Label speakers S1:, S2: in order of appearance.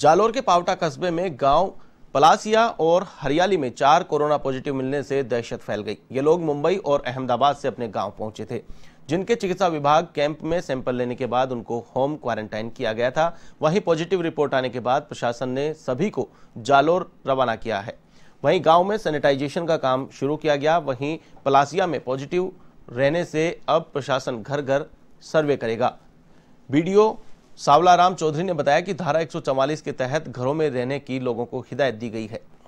S1: जालोर के पावटा कस्बे में गांव पलासिया और हरियाली में चार कोरोना पॉजिटिव मिलने से दहशत फैल गई ये लोग मुंबई और अहमदाबाद से अपने गांव पहुंचे थे जिनके चिकित्सा विभाग कैंप में सैंपल लेने के बाद उनको होम क्वारंटाइन किया गया था वहीं पॉजिटिव रिपोर्ट आने के बाद प्रशासन ने सभी को जालोर रवाना किया है वहीं गांव में सैनिटाइजेशन का काम शुरू किया गया वहीं पलासिया में पॉजिटिव रहने से अब प्रशासन घर घर सर्वे करेगा वीडियो सावलाराम चौधरी ने बताया कि धारा 144 के तहत घरों में रहने की लोगों को हिदायत दी गई है